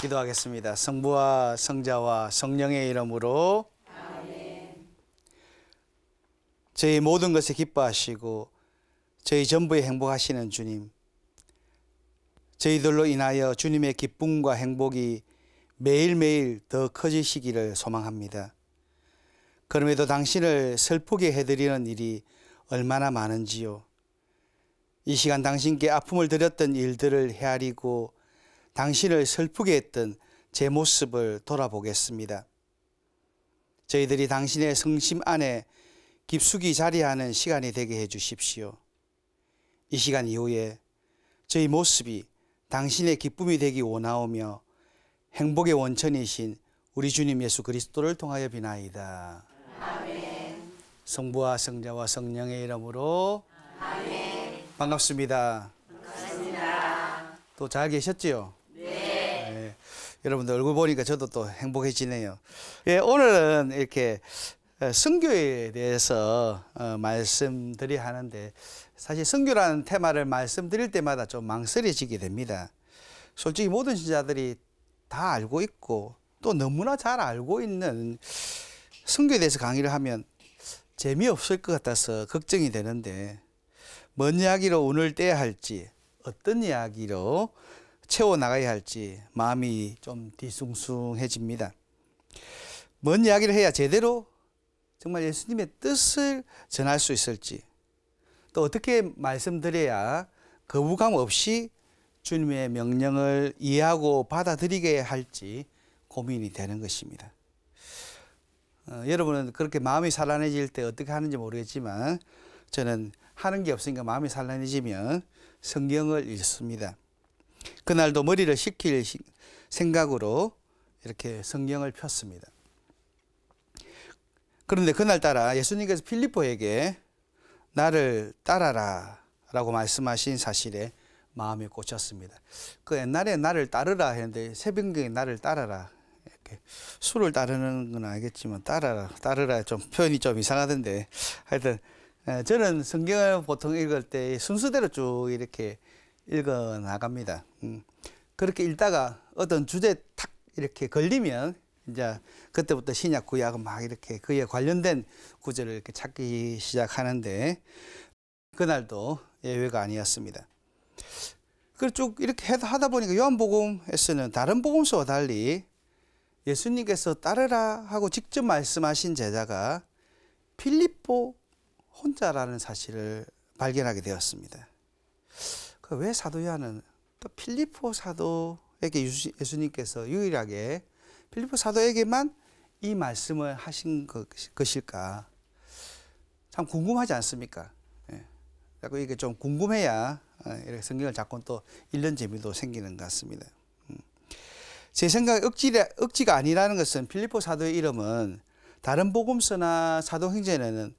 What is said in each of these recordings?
기도하겠습니다. 성부와 성자와 성령의 이름으로 저희 모든 것에 기뻐하시고 저희 전부에 행복하시는 주님 저희들로 인하여 주님의 기쁨과 행복이 매일매일 더 커지시기를 소망합니다. 그럼에도 당신을 슬프게 해드리는 일이 얼마나 많은지요. 이 시간 당신께 아픔을 드렸던 일들을 헤아리고 당신을 슬프게 했던 제 모습을 돌아보겠습니다. 저희들이 당신의 성심 안에 깊숙이 자리하는 시간이 되게 해 주십시오. 이 시간 이후에 저희 모습이 당신의 기쁨이 되기 원하오며 행복의 원천이신 우리 주님 예수 그리스도를 통하여 비나이다. 아멘. 성부와 성자와 성령의 이름으로 아멘. 반갑습니다. 반갑습니다. 또 잘 계셨지요? 여러분들 얼굴 보니까 저도 또 행복해지네요. 예, 오늘은 이렇게 어, 성교에 대해서 어, 말씀드리 하는데 사실 성교라는 테마를 말씀드릴 때마다 좀 망설여지게 됩니다. 솔직히 모든 신자들이 다 알고 있고 또 너무나 잘 알고 있는 성교에 대해서 강의를 하면 재미없을 것 같아서 걱정이 되는데 뭔 이야기로 오늘 떼야 할지 어떤 이야기로 채워나가야 할지 마음이 좀 뒤숭숭해집니다. 뭔 이야기를 해야 제대로 정말 예수님의 뜻을 전할 수 있을지 또 어떻게 말씀드려야 거부감 없이 주님의 명령을 이해하고 받아들이게 할지 고민이 되는 것입니다. 어, 여러분은 그렇게 마음이 산란해질 때 어떻게 하는지 모르겠지만 저는 하는 게 없으니까 마음이 산란해지면 성경을 읽습니다. 그날도 머리를 식힐 생각으로 이렇게 성경을 폈습니다. 그런데 그날따라 예수님께서 필리포에게 나를 따라라 라고 말씀하신 사실에 마음이 꽂혔습니다. 그 옛날에 나를 따르라 했는데 새벽에 나를 따라라 이렇게 술을 따르는 건 알겠지만 따라라 따르라 좀 표현이 좀 이상하던데 하여튼 저는 성경을 보통 읽을 때 순서대로 쭉 이렇게 읽어 나갑니다. 음. 그렇게 읽다가 어떤 주제탁 이렇게 걸리면 이제 그때부터 신약 구약 막 이렇게 그에 관련된 구절을 이렇게 찾기 시작하는데 그날도 예외가 아니었습니다. 그쭉 이렇게 하다 보니까 요한복음에서는 다른 복음서와 달리 예수님께서 따르라 하고 직접 말씀하신 제자가 필립보 혼자라는 사실을 발견하게 되었습니다. 그왜 사도 요한은 또 필리포 사도에게 예수님께서 유일하게 필리포 사도에게만 이 말씀을 하신 그, 것일까? 참 궁금하지 않습니까? 예. 자꾸 이게 좀 궁금해야 예, 이렇게 성경을 자꾸 또 읽는 재미도 생기는 것 같습니다. 음. 제 생각에 억지라, 억지가 아니라는 것은 필리포 사도의 이름은 다른 복음서나 사도행전에는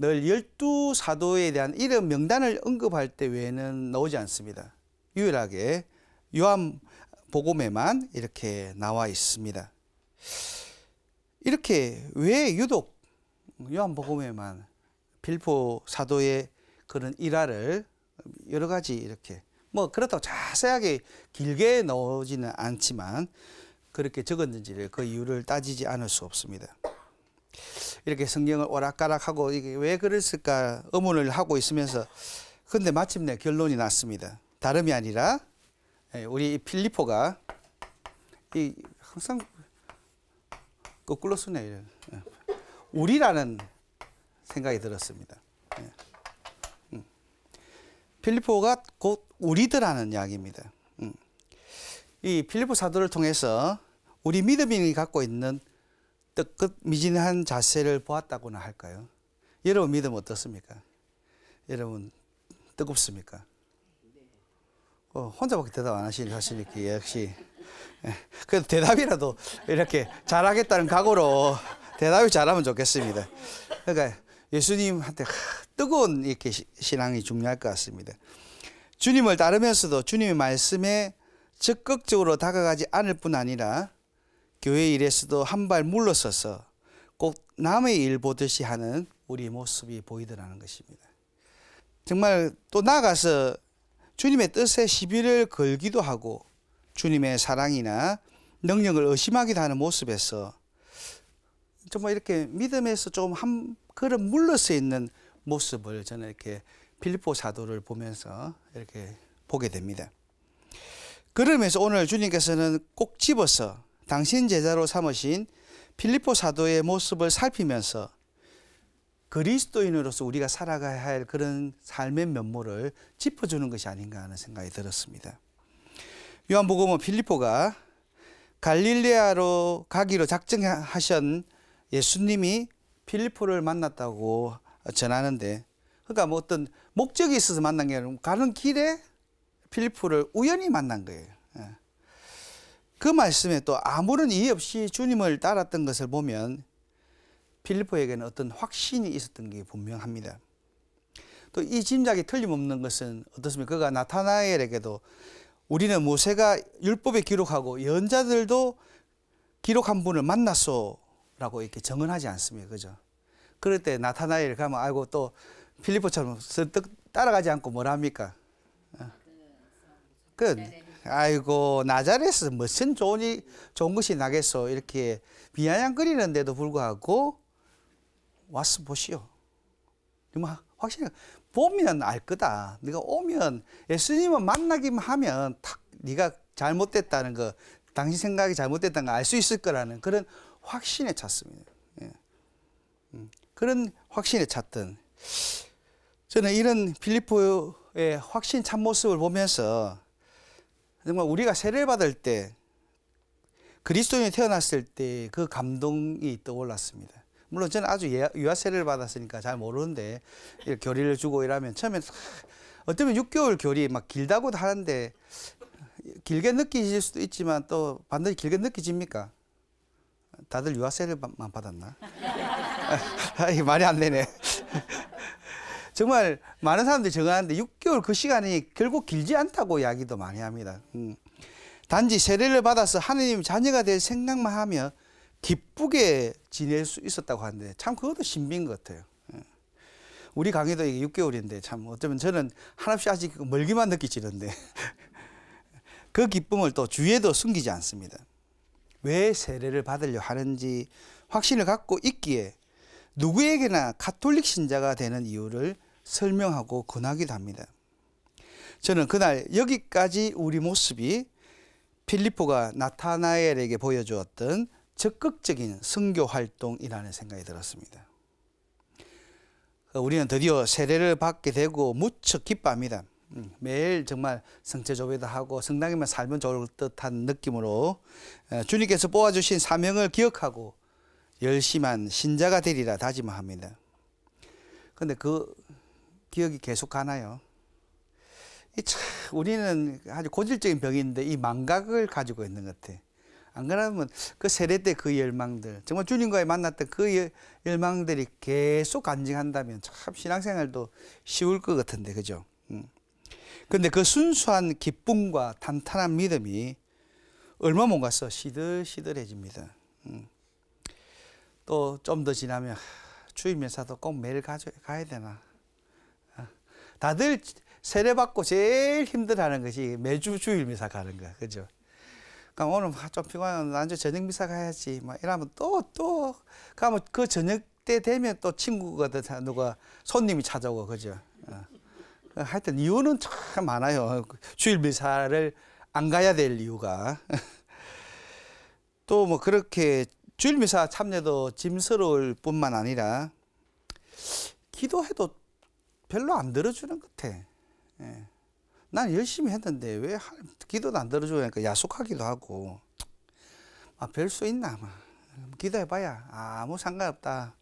늘 열두 사도에 대한 이름 명단을 언급할 때 외에는 나오지 않습니다. 유일하게 요한 복음에만 이렇게 나와 있습니다. 이렇게 왜 유독 요한 복음에만 빌보 사도의 그런 일화를 여러 가지 이렇게 뭐 그렇다고 자세하게 길게 나오지는 않지만 그렇게 적었는지를 그 이유를 따지지 않을 수 없습니다. 이렇게 성경을 오락가락하고 이게 왜 그랬을까 의문을 하고 있으면서 근데 마침내 결론이 났습니다. 다름이 아니라 예, 우리 필리포가 이 항상 거꾸로 쓰네. 예. 우리라는 생각이 들었습니다. 예. 음. 필리포가 곧 우리들하는 이야기입니다. 음. 이 필리포 사도를 통해서 우리 믿음이 갖고 있는 뜨뜻 미진한 자세를 보았다고나 할까요? 여러분 믿음 어떻습니까? 여러분 뜨겁습니까? 어, 혼자밖에 대답 안 하시는 하시니까 역시 예, 그래도 대답이라도 이렇게 잘하겠다는 각오로 대답이 잘하면 좋겠습니다. 그러니까 예수님한테 뜨거운 이렇게 신앙이 중요할 것 같습니다. 주님을 따르면서도 주님의 말씀에 적극적으로 다가가지 않을 뿐 아니라 교회 일에서도 한 발 물러서서 꼭 남의 일 보듯이 하는 우리 모습이 보이더라는 것입니다. 정말 또나가서 주님의 뜻에 시비를 걸기도 하고 주님의 사랑이나 능력을 의심하기도 하는 모습에서 정말 이렇게 믿음에서 조금 한 걸음 물러서 있는 모습을 저는 이렇게 필리포 사도를 보면서 이렇게 보게 됩니다. 그러면서 오늘 주님께서는 꼭 집어서 당신 제자로 삼으신 필리포 사도의 모습을 살피면서 그리스도인으로서 우리가 살아가야 할 그런 삶의 면모를 짚어주는 것이 아닌가 하는 생각이 들었습니다. 요한복음은 필리포가 갈릴레아로 가기로 작정하신 예수님이 필리포를 만났다고 전하는데 그러니까 뭐 어떤 목적이 있어서 만난 게 아니라 가는 길에 필리포를 우연히 만난 거예요. 예. 그 말씀에 또 아무런 이유 없이 주님을 따랐던 것을 보면 필리포에게는 어떤 확신이 있었던 게 분명합니다. 또 이 짐작이 틀림없는 것은 어떻습니까? 그가 나타나엘에게도 우리는 모세가 율법에 기록하고 연자들도 기록한 분을 만났소라고 이렇게 정언하지 않습니까? 그죠? 그럴 때 나타나엘 가면 아이고 또 필리포처럼 따라가지 않고 뭐라 니까 어? 끝. 네, 네. 아이고 나자렛에서 무슨 좋은, 좋은 것이 나겠소 이렇게 비아냥거리는데도 불구하고 와서 보시오. 확실히 보면 알 거다. 네가 오면 예수님을 만나기만 하면 탁 네가 잘못됐다는 거, 당신 생각이 잘못됐다는 걸알수 있을 거라는 그런 확신에 찼습니다. 예. 음, 그런 확신에 찼던 저는 이런 필리포의 확신 찬 모습을 보면서 정말 그러니까 우리가 세례를 받을 때 그리스도인이 태어났을 때 그 감동이 떠올랐습니다. 물론 저는 아주 예, 유아 세례를 받았으니까 잘 모르는데 교리를 주고 이러면 처음에 어쩌면 6개월 교리 막 길다고도 하는데 길게 느끼실 수도 있지만 또 반드시 길게 느끼집니까? 다들 유아세례만 받았나? 말이 안 되네. 정말 많은 사람들이 정하는데 6개월 그 시간이 결국 길지 않다고 이야기도 많이 합니다. 음. 단지 세례를 받아서 하느님 자녀가 될 생각만 하며 기쁘게 지낼 수 있었다고 하는데 참 그것도 신비인 것 같아요. 예. 우리 강의도 이게 6개월인데 참 어쩌면 저는 한없이 아직 그 멀기만 느끼지는데 그 기쁨을 또 주위에도 숨기지 않습니다. 왜 세례를 받으려 하는지 확신을 갖고 있기에 누구에게나 가톨릭 신자가 되는 이유를 설명하고 권하기도 합니다. 저는 그날 여기까지 우리 모습이 필리포가 나타나엘에게 보여주었던 적극적인 선교 활동이라는 생각이 들었습니다. 우리는 드디어 세례를 받게 되고 무척 기뻐합니다. 음, 매일 정말 성체 조배도 하고 성당에만 살면 좋을 듯한 느낌으로 주님께서 뽑아주신 사명을 기억하고 열심한 신자가 되리라 다짐합니다. 근데 그 기억이 계속 가나요? 참 우리는 아주 고질적인 병인데 이 망각을 가지고 있는 것 같아. 안 그러면 그 세례 때 그 열망들, 정말 주님과의 만났던 그 열망들이 계속 간증한다면 참 신앙생활도 쉬울 것 같은데, 그죠? 음. 근데 그 순수한 기쁨과 탄탄한 믿음이 얼마 못 가서 시들시들해집니다. 음. 또좀더 지나면 주임회사도 꼭 매일 가져, 가야 되나. 어. 다들 세례받고 제일 힘들어하는 것이 매주 주일미사 가는 거야. 그죠? 그러니까 오늘 좀 피곤한 난저 저녁 미사 가야지. 막 뭐 이러면 또, 또, 그 가면 그 저녁 때 되면 또 친구가 누가 손님이 찾아오고, 그죠? 어. 그 하여튼 이유는 참 많아요. 주일 미사를 안 가야 될 이유가. 또 뭐 그렇게 주일 미사 참여도 짐스러울 뿐만 아니라 기도해도 별로 안 들어주는 것 같아. 예. 난 열심히 했는데 왜 기도도 안 들어주니까 야속하기도 하고 아, 별수 있나 기도해봐야 아무 상관없다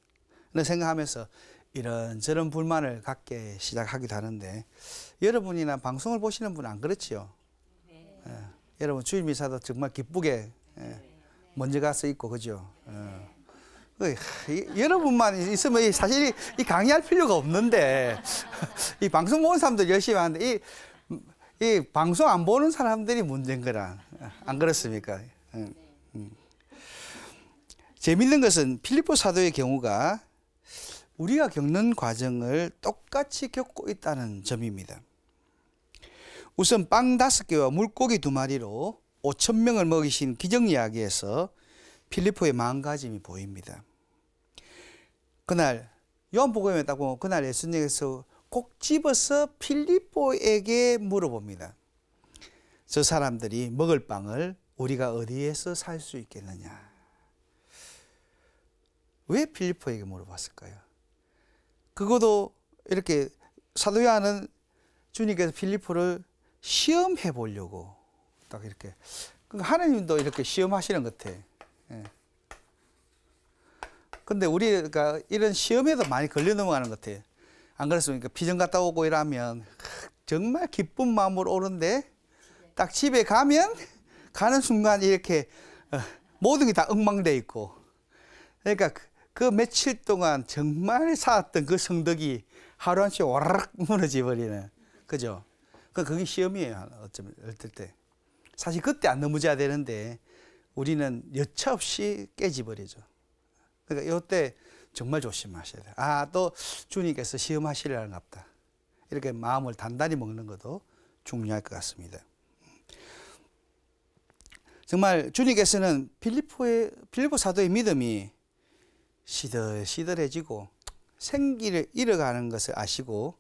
생각하면서 이런저런 불만을 갖게 시작하기도 하는데 여러분이나 방송을 보시는 분은 안 그렇지요? 네. 예. 여러분 주일 미사도 정말 기쁘게 예. 먼저 가서 있고 그죠? 어. 그, 여러분만 있으면 사실 이 강의할 필요가 없는데 이 방송 보는 사람들 열심히 하는데 이, 이 방송 안 보는 사람들이 문제인 거라 안 그렇습니까? 음. 재밌는 것은 필리포 사도의 경우가 우리가 겪는 과정을 똑같이 겪고 있다는 점입니다. 우선 빵 다섯 개와 물고기 두 마리로 5천 명을 먹이신 기정이야기에서 필리포의 망가짐이 보입니다. 그날 요한복음에 딱보 그날 예수님께서 꼭 집어서 필리포에게 물어봅니다. 저 사람들이 먹을 빵을 우리가 어디에서 살 수 있겠느냐? 왜 필리포에게 물어봤을까요? 그것도 이렇게 사도 요한은 주님께서 필리포를 시험해 보려고 딱 이렇게 그 그러니까 하나님도 이렇게 시험하시는 것 같아. 예. 근데 우리가 그러니까 이런 시험에도 많이 걸려 넘어가는 것 같아요. 안 그렇습니까? 비전 갔다 오고 이러면 정말 기쁜 마음으로 오는데 딱 집에 가면 가는 순간 이렇게 어, 모든 게 다 엉망돼 있고 그러니까 그, 그 며칠 동안 정말 쌓았던 그 성덕이 하루 한씩 와락 무너져 버리는 그죠? 그 그게 시험이에요 어쩌면 어떨 때. 사실 그때 안 넘어져야 되는데 우리는 여차없이 깨지버리죠. 그러니까 이때 정말 조심하셔야 돼요. 아, 또 주님께서 시험하시려는 갑다. 이렇게 마음을 단단히 먹는 것도 중요할 것 같습니다. 정말 주님께서는 빌리포의, 빌리포 사도의 믿음이 시들시들해지고 생기를 잃어가는 것을 아시고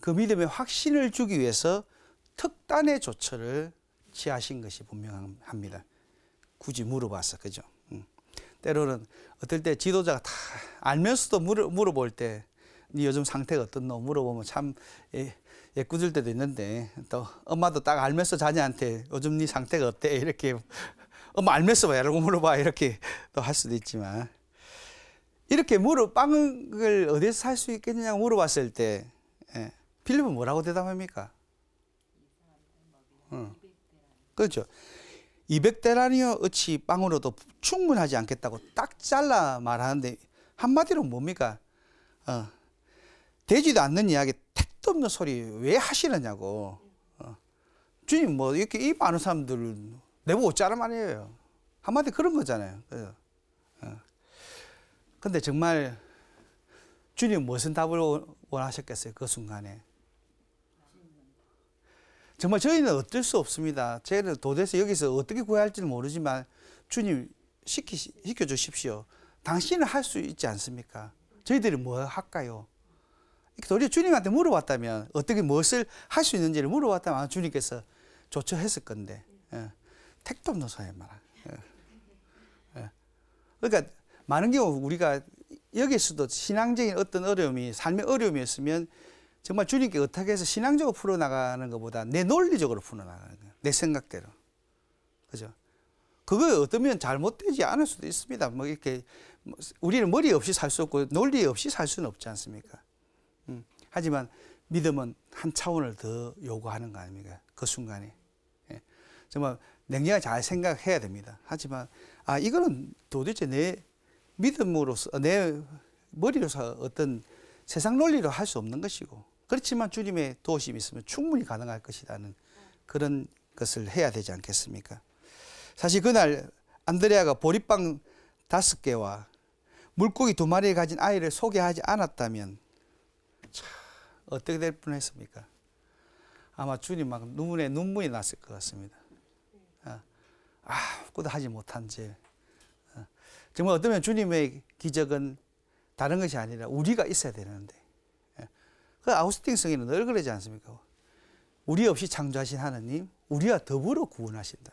그 믿음의 확신을 주기 위해서 특단의 조처를 취하신 것이 분명합니다. 굳이 물어봐서 그죠? 음. 때로는 어떨 때 지도자가 다 알면서도 물어, 물어볼 때네 요즘 상태가 어떻노 물어보면 참 예, 예, 꾸질 때도 있는데 또 엄마도 딱 알면서 자녀한테 요즘 네 상태가 어때 이렇게 엄마 알면서 봐 이러고 물어봐 이렇게 또 할 수도 있지만 이렇게 물어 빵을 어디서 살 수 있겠느냐고 물어봤을 때 예, 빌립은 뭐라고 대답합니까? 응. 그렇죠. 200데나리어 어치 빵으로도 충분하지 않겠다고 딱 잘라 말하는데 한마디로 뭡니까? 어, 되지도 않는 이야기 택도 없는 소리 왜 하시느냐고. 어, 주님 뭐 이렇게 이 많은 사람들 내보고 짜라 말이에요. 한마디 그런 거잖아요. 그죠? 어. 근데 정말 주님 무슨 답을 원하셨겠어요? 그 순간에. 정말 저희는 어쩔 수 없습니다. 저희는 도대체 여기서 어떻게 구해야 할지 모르지만 주님 시키, 시켜주십시오. 당신은 할 수 있지 않습니까? 저희들이 뭐 할까요? 도리어 주님한테 물어봤다면 어떻게 무엇을 할 수 있는지를 물어봤다면 주님께서 조처했을 건데 예. 택도 없는 소리 말 예. 예. 그러니까 많은 경우 우리가 여기서도 신앙적인 어떤 어려움이 삶의 어려움이 있으면 정말 주님께 의탁해서 신앙적으로 풀어나가는 것보다 내 논리적으로 풀어나가는 거예요. 내 생각대로. 그죠? 그거 어떠면 잘못되지 않을 수도 있습니다. 뭐 이렇게 뭐 우리는 머리 없이 살 수 없고 논리 없이 살 수는 없지 않습니까? 음. 하지만 믿음은 한 차원을 더 요구하는 거 아닙니까? 그 순간에. 예. 정말 냉정하게 잘 생각해야 됩니다. 하지만 아 이거는 도대체 내 믿음으로서 내 머리로서 어떤 세상 논리로 할 수 없는 것이고 그렇지만 주님의 도우심이 있으면 충분히 가능할 것이라는 그런 것을 해야 되지 않겠습니까? 사실 그날 안드레아가 보리빵 다섯 개와 물고기 두 마리 가진 아이를 소개하지 않았다면 참 어떻게 될 뻔했습니까? 아마 주님 막 눈물에 눈물이 났을 것 같습니다. 아, 아무것도 하지 못한 죄. 어, 정말 어쩌면 주님의 기적은 다른 것이 아니라 우리가 있어야 되는데 그 아우스팅 성인은 늘 그러지 않습니까? 우리 없이 창조하신 하나님, 우리와 더불어 구원하신다.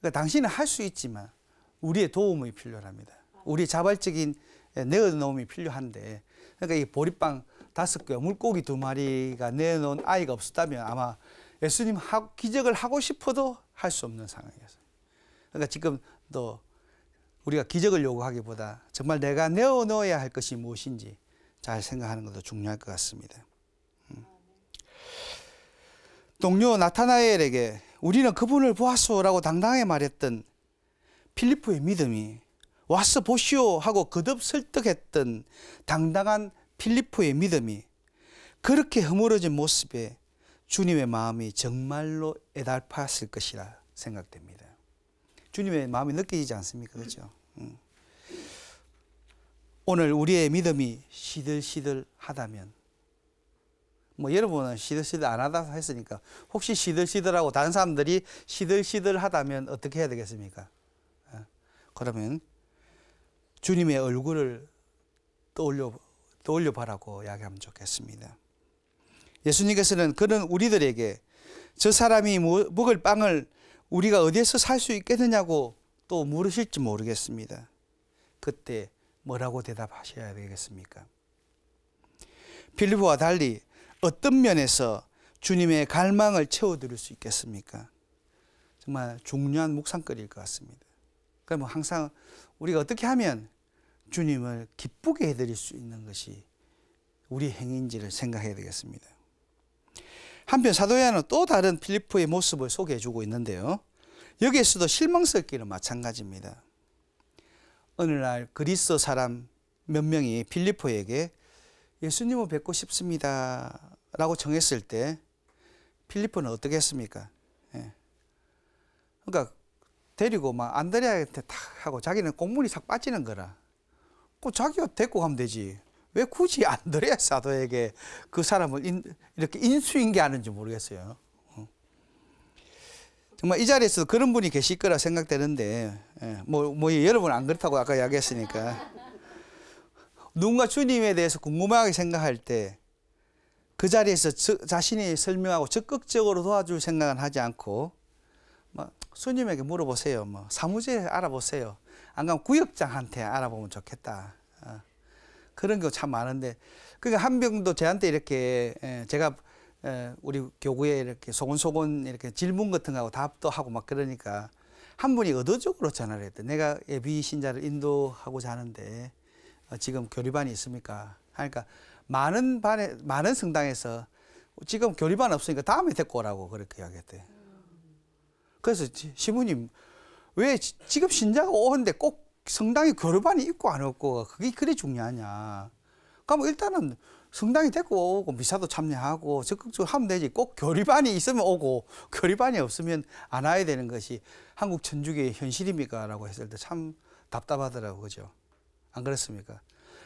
그러니까 당신은 할 수 있지만 우리의 도움이 필요합니다. 우리 자발적인 예, 내어놓음이 필요한데, 그러니까 이 보리빵 다섯 개, 물고기 두 마리가 내놓은 아이가 없었다면 아마 예수님 기적을 하고 싶어도 할 수 없는 상황이었어요. 그러니까 지금 또 우리가 기적을 요구하기보다 정말 내가 내어놓아야 할 것이 무엇인지 잘 생각하는 것도 중요할 것 같습니다. 음. 동료 나타나엘에게 우리는 그분을 보았소라고 당당하게 말했던 필리프의 믿음이 왔어 보시오 하고 거듭 설득했던 당당한 필리프의 믿음이 그렇게 허물어진 모습에 주님의 마음이 정말로 애달팠을 것이라 생각됩니다. 주님의 마음이 느껴지지 않습니까? 그렇죠? 오늘 우리의 믿음이 시들시들하다면 뭐 여러분은 시들시들 안 하다 했으니까 혹시 시들시들하고 다른 사람들이 시들시들하다면 어떻게 해야 되겠습니까? 어? 그러면 주님의 얼굴을 떠올려 떠올려 보라고 이야기하면 좋겠습니다. 예수님께서는 그런 우리들에게 저 사람이 먹을 빵을 우리가 어디에서 살 수 있겠느냐고 또 물으실지 모르겠습니다. 그때 뭐라고 대답하셔야 되겠습니까? 빌립보와 달리 어떤 면에서 주님의 갈망을 채워드릴 수 있겠습니까? 정말 중요한 묵상거리일 것 같습니다. 그럼 항상 우리가 어떻게 하면 주님을 기쁘게 해드릴 수 있는 것이 우리 행인지를 생각해야 되겠습니다. 한편 사도야는 또 다른 필리프의 모습을 소개해주고 있는데요. 여기에서도 실망스럽기는 마찬가지입니다. 어느 날 그리스 사람 몇 명이 필리포에게 예수님을 뵙고 싶습니다. 라고 정했을 때 필리포는 어떻게 했습니까? 예. 그러니까 데리고 막 안드레아한테 탁 하고 자기는 공문이 싹 빠지는 거라. 그 자기가 데리고 가면 되지. 왜 굳이 안드레아 사도에게 그 사람을 인, 이렇게 인수인계하는지 모르겠어요. 정말 이 자리에서 그런 분이 계실 거라 생각되는데 예, 뭐, 뭐 여러분 안 그렇다고 아까 이야기했으니까 누군가 주님에 대해서 궁금하게 생각할 때 그 자리에서 저, 자신이 설명하고 적극적으로 도와줄 생각은 하지 않고 뭐, 스님에게 물어보세요. 뭐 사무실 알아보세요. 안 가면 구역장한테 알아보면 좋겠다. 어, 그런 거 참 많은데 그러니까 한 병도 저한테 이렇게 예, 제가 예, 우리 교구에 이렇게 소곤소곤 이렇게 질문 같은 거하고 답도 하고 막 그러니까 한 분이 의도적으로 전화를 했대. 내가 예비 신자를 인도하고자 하는데 어, 지금 교리반이 있습니까? 하니까 많은 반에 많은 성당에서 지금 교리반 없으니까 다음에 데리고 오라고 그렇게 이야기했대. 그래서 시부님 왜 지금 신자가 오는데 꼭 성당에 교리반이 있고 안 없고 그게 그리 중요하냐? 그면 일단은 성당이 데리고 오고 미사도 참여하고 적극적으로 하면 되지 꼭 교리반이 있으면 오고 교리반이 없으면 안 와야 되는 것이 한국 천주교의 현실입니까? 라고 했을 때 참 답답하더라고요. 그죠? 안 그렇습니까?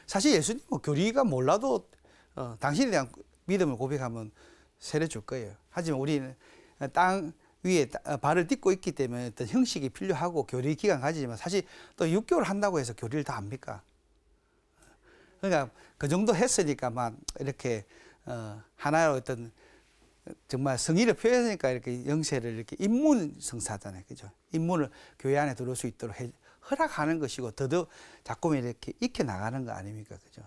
사실 예수님은 뭐 교리가 몰라도 어, 당신에 대한 믿음을 고백하면 세례 줄 거예요. 하지만 우리는 땅 위에 어, 발을 딛고 있기 때문에 어떤 형식이 필요하고 교리 기간 가지지만 사실 또 6개월 한다고 해서 교리를 다 합니까? 그러니까 그 정도 했으니까만 이렇게 어, 하나로 어떤 정말 성의를 표현하니까 이렇게 영세를 이렇게 인문 성사잖아요. 그죠? 인문을 교회 안에 들어올 수 있도록 해, 허락하는 것이고 더더욱 자꾸 이렇게 익혀 나가는 거 아닙니까? 그죠?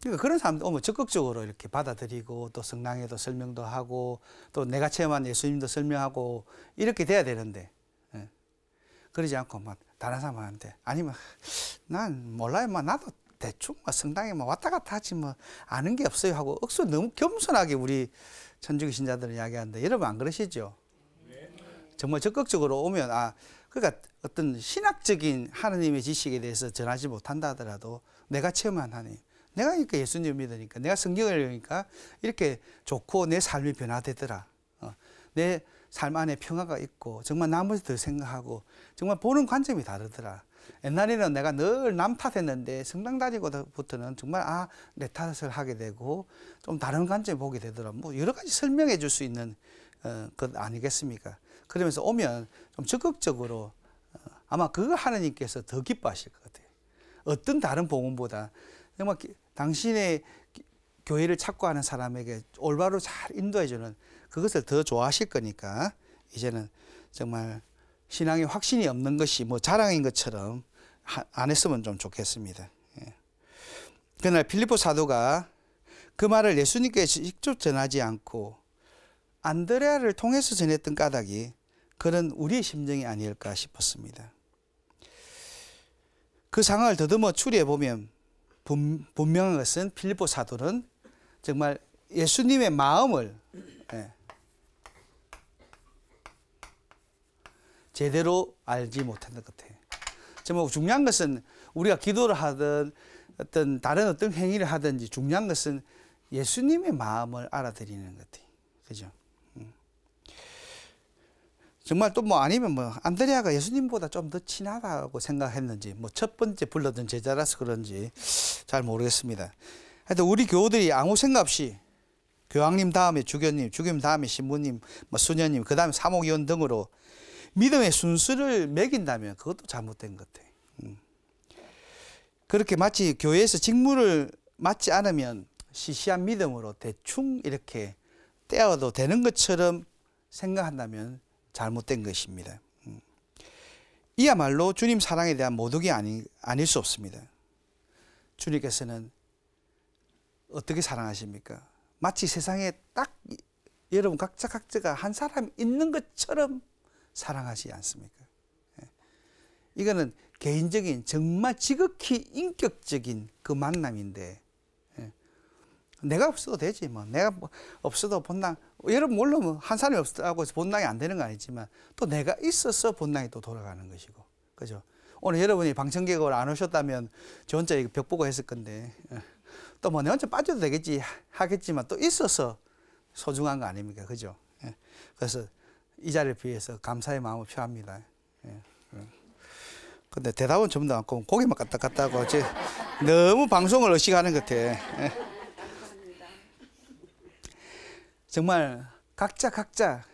그러니까 그런 사람도 오면 적극적으로 이렇게 받아들이고 또 성랑에도 설명도 하고 또 내가 체험한 예수님도 설명하고 이렇게 돼야 되는데 예. 그러지 않고 막 다른 사람한테 아니면 난 몰라요. 막 뭐 나도 대충 뭐 성당에 뭐 왔다 갔다 하지 뭐 아는 게 없어요 하고 억수 너무 겸손하게 우리 천주교 신자들은 이야기하는데 여러분 안 그러시죠? 정말 적극적으로 오면 아 그러니까 어떤 신학적인 하나님의 지식에 대해서 전하지 못한다 하더라도 내가 체험한 하나님 내가 그러니까 예수님 믿으니까 내가 성경을 읽으니까 이렇게 좋고 내 삶이 변화되더라 어, 내삶 안에 평화가 있고 정말 나머지 더 생각하고 정말 보는 관점이 다르더라 옛날에는 내가 늘 남 탓했는데 성당 다니고부터는 정말 아, 내 탓을 하게 되고 좀 다른 관점에 보게 되더라. 뭐 여러 가지 설명해 줄 수 있는 어, 것 아니겠습니까? 그러면서 오면 좀 적극적으로 어, 아마 그거 하나님께서 더 기뻐하실 것 같아요. 어떤 다른 봉헌보다 정말 기, 당신의 교회를 찾고 하는 사람에게 올바로 잘 인도해주는 그것을 더 좋아하실 거니까 이제는 정말 신앙에 확신이 없는 것이 뭐 자랑인 것처럼 안 했으면 좀 좋겠습니다. 예. 그러 필리포 사도가 그 말을 예수님께 직접 전하지 않고 안드레아를 통해서 전했던 까닭이 그런 우리의 심정이 아닐까 싶었습니다. 그 상황을 더듬어 추리해 보면 분명한 것은 필리포 사도는 정말 예수님의 마음을 예, 제대로 알지 못하는 것 같아요. 정말 뭐 중요한 것은 우리가 기도를 하든 어떤 다른 어떤 행위를 하든지 중요한 것은 예수님의 마음을 알아들이는 것 같아요. 그죠? 음. 정말 또 뭐 아니면 뭐 안드레아가 예수님보다 좀 더 친하다고 생각했는지 뭐 첫 번째 불러든 제자라서 그런지 잘 모르겠습니다. 하여튼 우리 교우들이 아무 생각 없이 교황님 다음에 주교님, 주교님 다음에 신부님, 뭐 수녀님, 그 다음에 사목위원 등으로 믿음의 순수를 매긴다면 그것도 잘못된 것 같아요. 음. 그렇게 마치 교회에서 직무를 맡지 않으면 시시한 믿음으로 대충 이렇게 떼어도 되는 것처럼 생각한다면 잘못된 것입니다. 음. 이야말로 주님 사랑에 대한 모독이 아니, 아닐 수 없습니다. 주님께서는 어떻게 사랑하십니까? 마치 세상에 딱 여러분 각자 각자가 한 사람 있는 것처럼 사랑하시지 않습니까? 예. 이거는 개인적인 정말 지극히 인격적인 그 만남인데 예. 내가 없어도 되지 뭐 내가 뭐 없어도 본당 여러분 물론 한 사람이 없다고 해서 본당이 안 되는 거 아니지만 또 내가 있어서 본당이 또 돌아가는 것이고 그죠 오늘 여러분이 방청객을 안 오셨다면 저 혼자 벽 보고 했을 건데 예. 또뭐 혼자 빠져도 되겠지 하겠지만 또 있어서 소중한 거 아닙니까 그죠 그래서 이 자리를 비해서 감사의 마음을 표합니다. 예. 예. 근데 대답은 전부 다고 고개만 까딱까딱 하고 제 너무 방송을 의식하는 것 같아. 예. 정말 각자 각자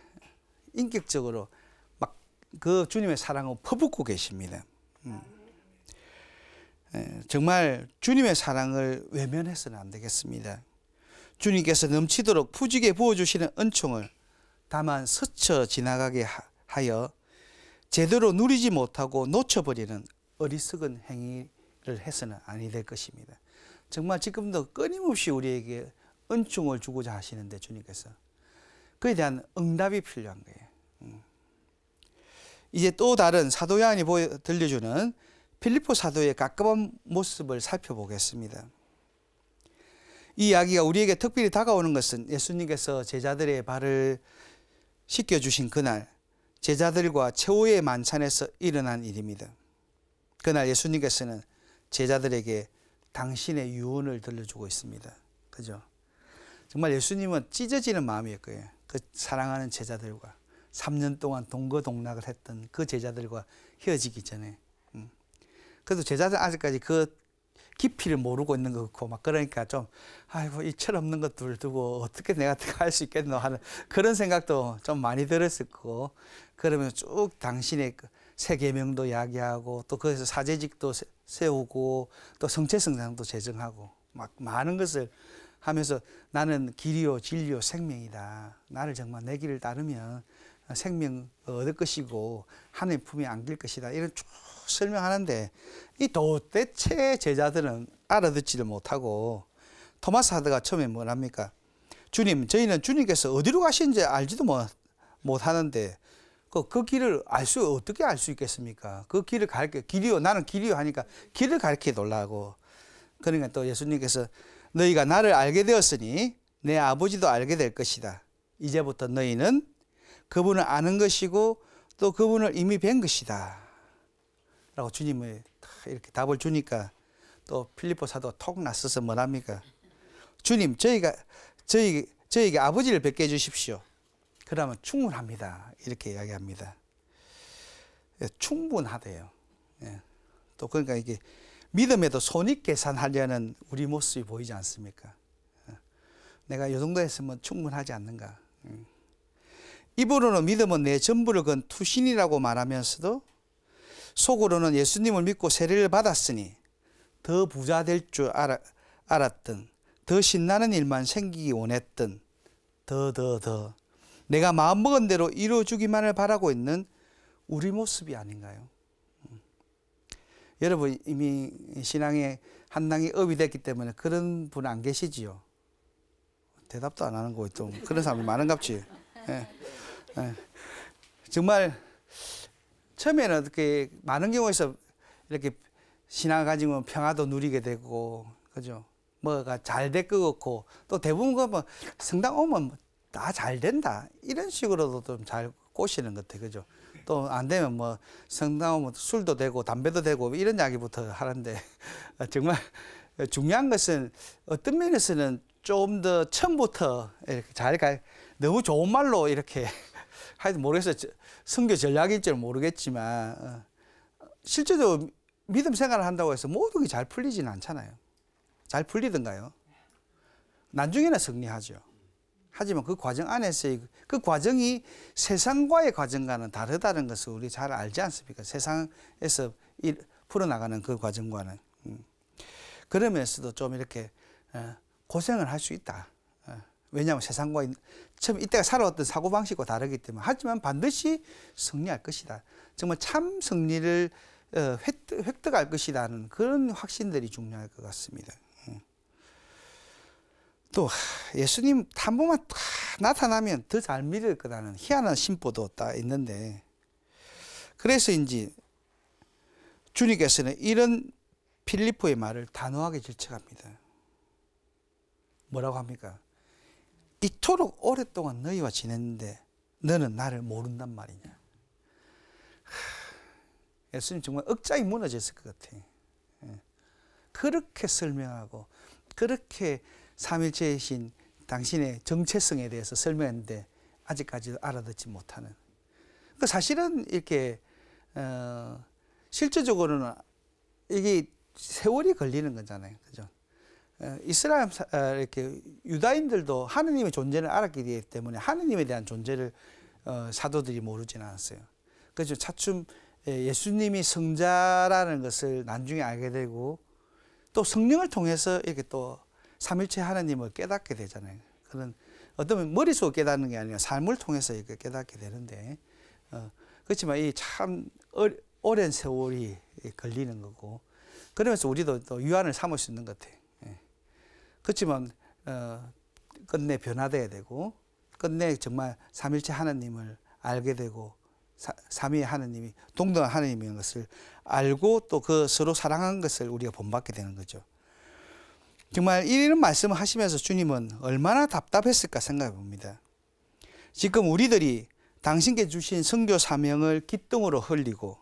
인격적으로 막 그 주님의 사랑을 퍼붓고 계십니다. 음. 예, 정말 주님의 사랑을 외면해서는 안 되겠습니다. 주님께서 넘치도록 푸지게 부어주시는 은총을 다만 스쳐 지나가게 하여 제대로 누리지 못하고 놓쳐버리는 어리석은 행위를 해서는 아니 될 것입니다. 정말 지금도 끊임없이 우리에게 은총을 주고자 하시는데 주님께서 그에 대한 응답이 필요한 거예요. 음. 이제 또 다른 사도 요한이 들려주는 필리포 사도의 가까운 모습을 살펴보겠습니다. 이 이야기가 우리에게 특별히 다가오는 것은 예수님께서 제자들의 발을 시켜주신 그날 제자들과 최후의 만찬에서 일어난 일입니다. 그날 예수님께서는 제자들에게 당신의 유언을 들려주고 있습니다. 그죠? 정말 예수님은 찢어지는 마음이었고요. 그 사랑하는 제자들과 3년 동안 동거동락을 했던 그 제자들과 헤어지기 전에. 음. 그래도 제자들 아직까지 그 깊이를 모르고 있는 것 같고 막 그러니까 좀 아이고 이 철없는 것들 두고 어떻게 내가 할 수 있겠노 하는 그런 생각도 좀 많이 들었었고 그러면 쭉 당신의 그 세계명도 이야기하고 또 거기서 사제직도 세우고 또 성체성장도 제정하고 막 많은 것을 하면서 나는 길이요 진리요 생명이다. 나를 정말 내 길을 따르면 생명 얻을 것이고 하나님 품에 안길 것이다. 이런 쭉 설명하는데 이 도대체 제자들은 알아듣지를 못하고 토마스 하드가 처음에 뭐랍니까? 주님, 저희는 주님께서 어디로 가시지 알지도 못하는데 그, 그 길을 알 수 어떻게 알 수 있겠습니까? 그 길을 가르쳐 길이요 나는 길이요 하니까 길을 가르쳐 달라고 그러니까 또 예수님께서 너희가 나를 알게 되었으니 내 아버지도 알게 될 것이다. 이제부터 너희는 그분을 아는 것이고 또 그분을 이미 뵌 것이다. 라고 주님의 이렇게 답을 주니까 또 필리포 사도 톡 났어서 뭐합니까? 주님, 저희가, 저희, 저에게 아버지를 뵙게 해주십시오. 그러면 충분합니다. 이렇게 이야기합니다. 예, 충분하대요. 예. 또 그러니까 이게 믿음에도 손익 계산하려는 우리 모습이 보이지 않습니까? 예. 내가 이 정도 했으면 충분하지 않는가? 음. 입으로는 믿음은 내 전부를 건 투신이라고 말하면서도 속으로는 예수님을 믿고 세례를 받았으니 더 부자 될 줄 알았던 더 신나는 일만 생기기 원했던 더 더 더 내가 마음먹은 대로 이루어주기만을 바라고 있는 우리 모습이 아닌가요? 음. 여러분 이미 신앙에 한낭이 업이 됐기 때문에 그런 분 안 계시지요? 대답도 안 하는 거좀 그런 사람이 많은갑지. 예. 예. 정말 처음에는 어떻게 많은 경우에서 이렇게 신앙 가지고 평화도 누리게 되고 그죠 뭐가 잘 될 것 같고 또 대부분 그뭐 성당 오면 뭐 다잘 된다 이런 식으로도 좀 잘 꼬시는 것같아 그죠 또 안 되면 뭐 성당 오면 술도 되고 담배도 되고 뭐 이런 이야기부터 하는데 정말 중요한 것은 어떤 면에서는 좀 더 처음부터 이렇게 잘 가, 너무 좋은 말로 이렇게 하여튼 모르겠어요. 성교 전략일지 모르겠지만 어, 실제로 믿음 생활을 한다고 해서 모든 게 잘 풀리지는 않잖아요. 잘 풀리던가요? 나중에는 승리하죠. 하지만 그 과정 안에서의 그 과정이 세상과의 과정과는 다르다는 것을 우리 잘 알지 않습니까? 세상에서 일, 풀어나가는 그 과정과는. 음. 그러면서도 좀 이렇게 어, 고생을 할 수 있다. 왜냐하면 세상과 처음 이때가 살아왔던 사고방식과 다르기 때문에 하지만 반드시 승리할 것이다. 정말 참 승리를 어, 획득, 할 것이라는 그런 확신들이 중요할 것 같습니다. 음. 또 예수님 단번만 나타나면 더 잘 믿을 거라는 희한한 심보도 딱 있는데 그래서인지 주님께서는 이런 필리포의 말을 단호하게 질책합니다. 뭐라고 합니까? 이토록 오랫동안 너희와 지냈는데 너는 나를 모른단 말이냐. 예수님 정말 억장이 무너졌을 것 같아. 예. 그렇게 설명하고 그렇게 삼일째이신 당신의 정체성에 대해서 설명했는데 아직까지도 알아듣지 못하는. 그 사실은 이렇게 어, 실제적으로는 이게 세월이 걸리는 거잖아요. 그죠? 어, 이스라엘 어, 이렇게 유다인들도 하느님의 존재를 알았기 때문에 하느님에 대한 존재를 어, 사도들이 모르진 않았어요. 그래서 차츰 예, 예수님이 성자라는 것을 나중에 알게 되고 또 성령을 통해서 이렇게 또 삼일체 하나님을 깨닫게 되잖아요. 그런 어떤 머릿속으 깨닫는 게 아니라 삶을 통해서 이렇게 깨닫게 되는데 어, 그렇지만 이참 오랜 세월이 걸리는 거고 그러면서 우리도 또 유한을 삼을 수 있는 것 같아요. 그렇지만 어, 끝내 변화돼야 되고 끝내 정말 삼일체 하나님을 알게 되고 삼위 하나님이 동등한 하나님인 것을 알고 또 그 서로 사랑하는 것을 우리가 본받게 되는 거죠. 정말 이런 말씀을 하시면서 주님은 얼마나 답답했을까 생각해 봅니다. 지금 우리들이 당신께 주신 성교 사명을 기똥으로 흘리고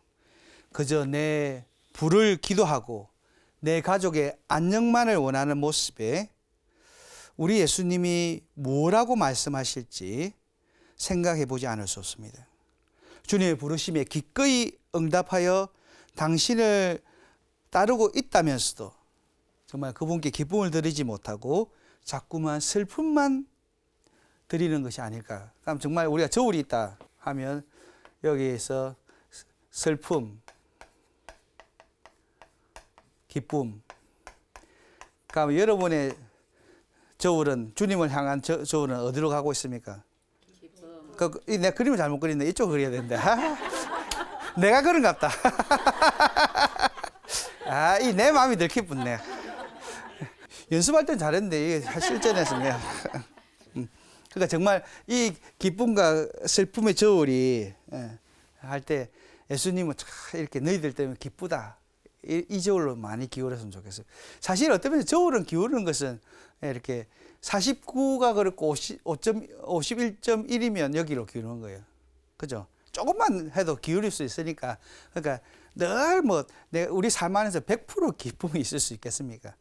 그저 내 불을 기도하고 내 가족의 안녕만을 원하는 모습에 우리 예수님이 뭐라고 말씀하실지 생각해 보지 않을 수 없습니다. 주님의 부르심에 기꺼이 응답하여 당신을 따르고 있다면서도 정말 그분께 기쁨을 드리지 못하고 자꾸만 슬픔만 드리는 것이 아닐까. 그럼 정말 우리가 저울이 있다 하면 여기에서 슬픔, 기쁨. 그러 여러분의 저울은 주님을 향한 저, 저울은 어디로 가고 있습니까? 그, 그 이, 내 그림을 잘못 그리네 이쪽 그려야 된다. 내가 그런 것다 아, 이 내 마음이 늘 기쁘네. 연습할 땐 잘했는데 실전에서 내가. 음. 그러니까 정말 이 기쁨과 슬픔의 저울이 예, 할때 예수님은 이렇게 너희들 때문에 기쁘다. 이, 이 저울로 많이 기울였으면 좋겠어요. 사실 어쩌면 저울은 기울는 것은 예, 이렇게 49가 그렇고 50, 51.1이면 여기로 기울는 거예요. 그죠? 조금만 해도 기울일 수 있으니까 그러니까 늘뭐 우리 삶 안에서 100% 기쁨이 있을 수 있겠습니까?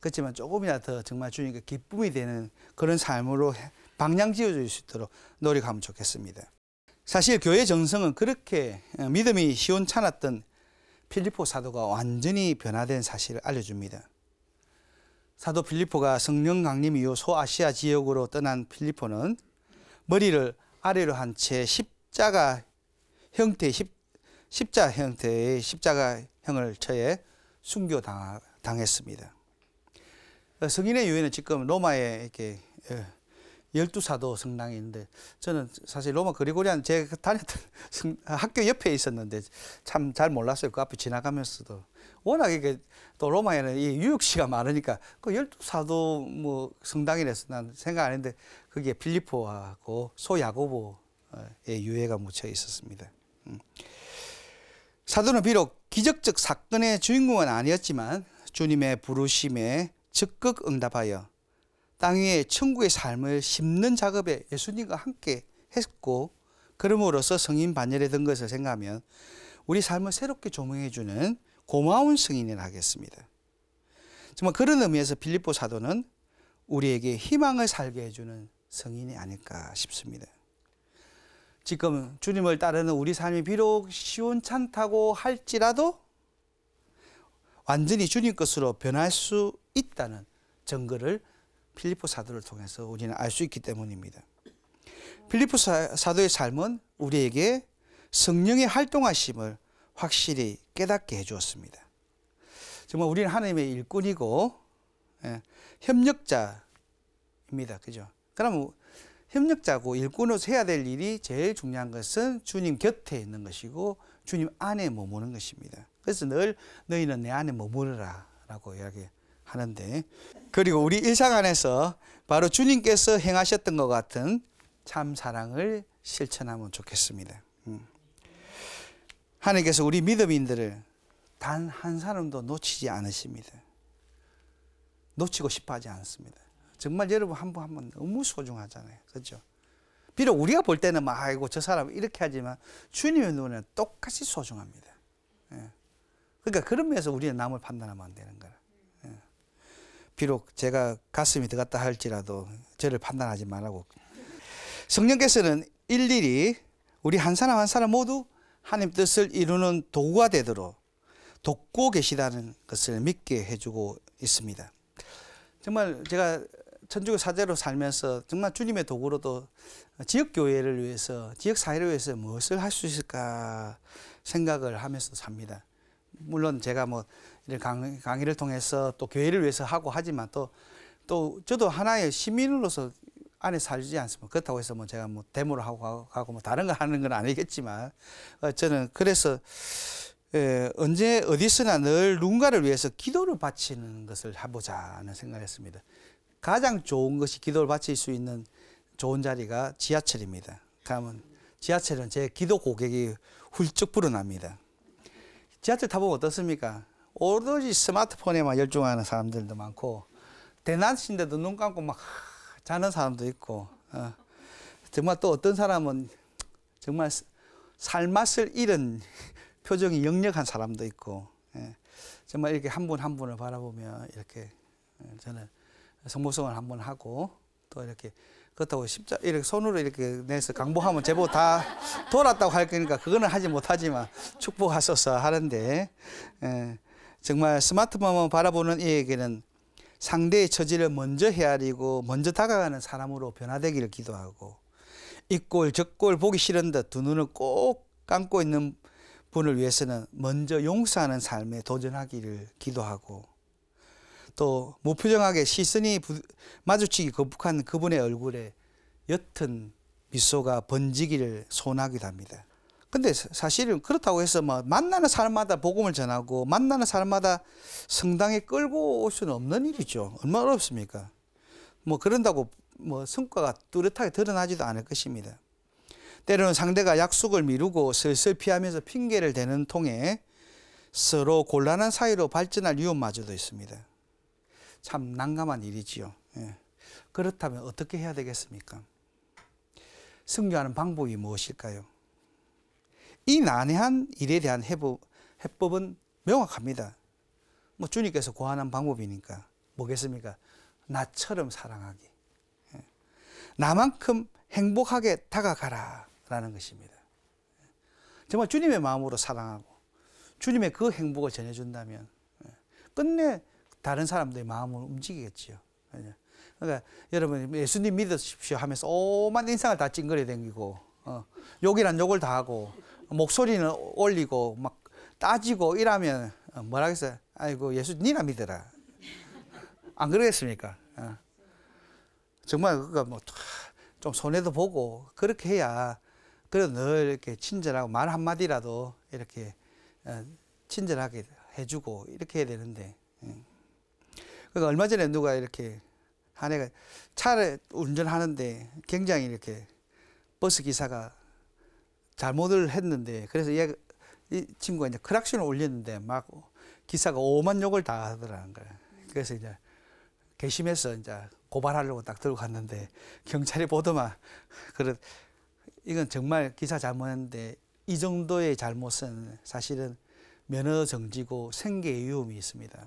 그렇지만 조금이나 더 정말 주님께 기쁨이 되는 그런 삶으로 방향 지어줄 수 있도록 노력하면 좋겠습니다. 사실 교회 정성은 그렇게 어, 믿음이 시원찮았던 필리포 사도가 완전히 변화된 사실을 알려줍니다. 사도 필리포가 성령 강림 이후 소아시아 지역으로 떠난 필리포는 머리를 아래로 한 채 십자가 형태 십, 십자 형태의 십자가형을 처해 순교당했습니다. 어, 성인의 유해는 지금 로마에 이렇게 어, 열두 사도 성당이 있는데 저는 사실 로마 그리고리안 제가 다녔던 학교 옆에 있었는데 참 잘 몰랐어요. 그 앞에 지나가면서도 워낙 이게 또 로마에는 이 유역시가 많으니까 그 열두 사도 뭐 성당이라서 난 생각 안 했는데 그게 빌리포하고 소야고보의 유해가 묻혀 있었습니다. 음. 사도는 비록 기적적 사건의 주인공은 아니었지만 주님의 부르심에 적극 응답하여 땅 위에 천국의 삶을 심는 작업에 예수님과 함께 했고 그러므로써 성인 반열에 든 것을 생각하면 우리 삶을 새롭게 조명해주는 고마운 승인을 하겠습니다. 정말 그런 의미에서 빌립보 사도는 우리에게 희망을 살게 해주는 성인이 아닐까 싶습니다. 지금 주님을 따르는 우리 삶이 비록 시원찮다고 할지라도 완전히 주님 것으로 변할 수 있다는 증거를 필리포 사도를 통해서 우리는 알 수 있기 때문입니다. 필리포 사도의 삶은 우리에게 성령의 활동하심을 확실히 깨닫게 해주었습니다. 정말 우리는 하나님의 일꾼이고 예, 협력자입니다. 그죠? 그럼 협력자고 일꾼으로서 해야 될 일이 제일 중요한 것은 주님 곁에 있는 것이고 주님 안에 머무는 것입니다. 그래서 늘 너희는 내 안에 머무르라 라고 이야기하는데 그리고 우리 일상 안에서 바로 주님께서 행하셨던 것 같은 참 사랑을 실천하면 좋겠습니다. 하나님께서 우리 믿음인들을 단 한 사람도 놓치지 않으십니다. 놓치고 싶어 하지 않습니다. 정말 여러분 한 분 한 분 너무 소중하잖아요. 그죠 비록 우리가 볼 때는 막 아이고 저 사람 이렇게 하지만 주님의 눈에는 똑같이 소중합니다. 예. 그러니까 그런 면에서 우리는 남을 판단하면 안 되는 거라. 예. 비록 제가 가슴이 들어다 할지라도 저를 판단하지 말라고. 성령께서는 일일이 우리 한 사람 한 사람 모두 하나님 뜻을 이루는 도구가 되도록 돕고 계시다는 것을 믿게 해주고 있습니다. 정말 제가 천주교 사제로 살면서 정말 주님의 도구로도 지역 교회를 위해서 지역 사회를 위해서 무엇을 할 수 있을까 생각을 하면서 삽니다. 물론 제가 뭐 이런 강의를 통해서 또 교회를 위해서 하고 하지만 또또 또 저도 하나의 시민으로서 안에 살지 않습니다. 그렇다고 해서 뭐 제가 뭐 데모를 하고 가고 뭐 다른 거 하는 건 아니겠지만 어, 저는 그래서 에, 언제 어디서나 늘 누군가를 위해서 기도를 바치는 것을 해보자 하는 생각을 했습니다. 가장 좋은 것이 기도를 바칠 수 있는 좋은 자리가 지하철입니다. 가면 지하철은 제 기도 고객이 훌쩍 불어납니다. 지하철 타보면 어떻습니까? 오로지 스마트폰에만 열중하는 사람들도 많고 대낮인데도 눈 감고 막 자는 사람도 있고 어. 정말 또 어떤 사람은 정말 살맛을 잃은 표정이 역력한 사람도 있고 예. 정말 이렇게 한 분한 한 분을 바라보며 이렇게 예, 저는 성모성을 한 번 하고 또 이렇게 그렇다고 십자 이렇게 손으로 이렇게 내서 강보하면 제법 다 돌았다고 할 거니까 그거는 하지 못하지만 축복하소서 하는데 예. 정말 스마트폰만 바라보는 이에게는 상대의 처지를 먼저 헤아리고 먼저 다가가는 사람으로 변화되기를 기도하고 이꼴저 꼴 보기 싫은 듯 두 눈을 꼭 감고 있는 분을 위해서는 먼저 용서하는 삶에 도전하기를 기도하고 또 무표정하게 시선이 마주치기 거북한 그분의 얼굴에 옅은 미소가 번지기를 소원하기도 합니다. 근데 사실은 그렇다고 해서 막 뭐 만나는 사람마다 복음을 전하고 만나는 사람마다 성당에 끌고 올 수는 없는 일이죠. 얼마나 어렵습니까? 뭐 그런다고 뭐 성과가 뚜렷하게 드러나지도 않을 것입니다. 때로는 상대가 약속을 미루고 슬슬 피하면서 핑계를 대는 통에 서로 곤란한 사이로 발전할 위험마저도 있습니다. 참 난감한 일이지요. 예. 그렇다면 어떻게 해야 되겠습니까? 승리하는 방법이 무엇일까요? 이 난해한 일에 대한 해법, 해법은 명확합니다. 뭐 주님께서 고안한 방법이니까 뭐겠습니까? 나처럼 사랑하기. 예. 나만큼 행복하게 다가가라. 라는 것입니다. 예. 정말 주님의 마음으로 사랑하고 주님의 그 행복을 전해준다면 예. 끝내 다른 사람들의 마음을 움직이겠지요. 그러니까 여러분 예수님 믿으십시오 하면서 오만 인상을 다 찡그려 댕기고 어, 욕이란 욕을 다 하고 목소리는 올리고 막 따지고 이러면 어, 뭐라 겠어요 아이고 예수 니나 믿어라. 안 그러겠습니까? 어. 정말 그거 뭐좀 손해도 보고 그렇게 해야 그래도 늘 이렇게 친절하고 말 한마디라도 이렇게 어, 친절하게 해주고 이렇게 해야 되는데 예. 그러니까 얼마 전에 누가 이렇게 한 애가 차를 운전하는데 굉장히 이렇게 버스 기사가 잘못을 했는데 그래서 얘, 이 친구가 이제 크락션을 올렸는데 막 기사가 오만 욕을 다 하더라는 거예요. 그래서 이제 개심해서 이제 고발하려고 딱 들고 갔는데 경찰이 보더만 그래 이건 정말 기사 잘못인데이 정도의 잘못은 사실은 면허 정지고 생계 위험이 있습니다.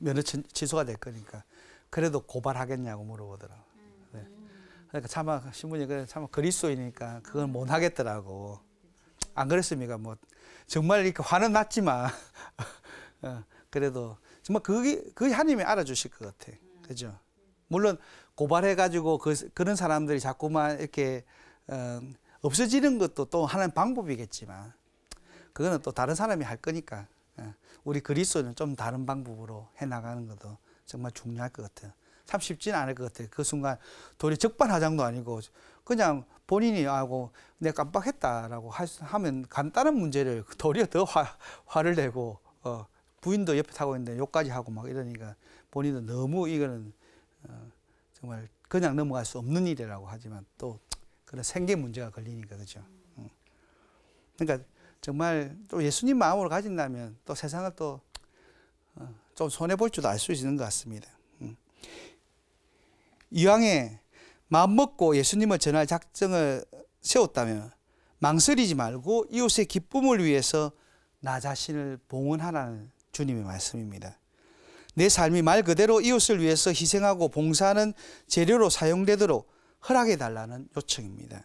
면허 취소가 될 거니까 그래도 고발하겠냐고 물어보더라고. 그러니까 차마 신부님 그 차마 그리스도이니까 그걸 못 하겠더라고. 안 그랬습니까? 뭐 정말 이렇게 화는 났지만 어, 그래도 정말 그게 그 하나님이 알아주실 것 같아. 그죠? 물론 고발해 가지고 그, 그런 사람들이 자꾸만 이렇게 어, 없어지는 것도 또 하나의 방법이겠지만 그거는 또 다른 사람이 할 거니까 어, 우리 그리스도는 좀 다른 방법으로 해 나가는 것도 정말 중요할 것 같아요. 참 쉽지는 않을 것 같아요. 그 순간 도리 적반하장도 아니고 그냥 본인이 알고 내가 깜빡했다라고 하면 간단한 문제를 도리어 그 더 화, 화를 내고 어, 부인도 옆에 타고 있는데 욕까지 하고 막 이러니까 본인도 너무 이거는 어, 정말 그냥 넘어갈 수 없는 일이라고 하지만 또 그런 생계 문제가 걸리니까 그죠. 음. 그러니까 정말 또 예수님 마음으 가진다면 또 세상을 또좀 어, 손해 볼 줄도 알 수 있는 것 같습니다. 이왕에 마음먹고 예수님을 전할 작정을 세웠다면 망설이지 말고 이웃의 기쁨을 위해서 나 자신을 봉헌하라는 주님의 말씀입니다. 내 삶이 말 그대로 이웃을 위해서 희생하고 봉사하는 재료로 사용되도록 허락해 달라는 요청입니다.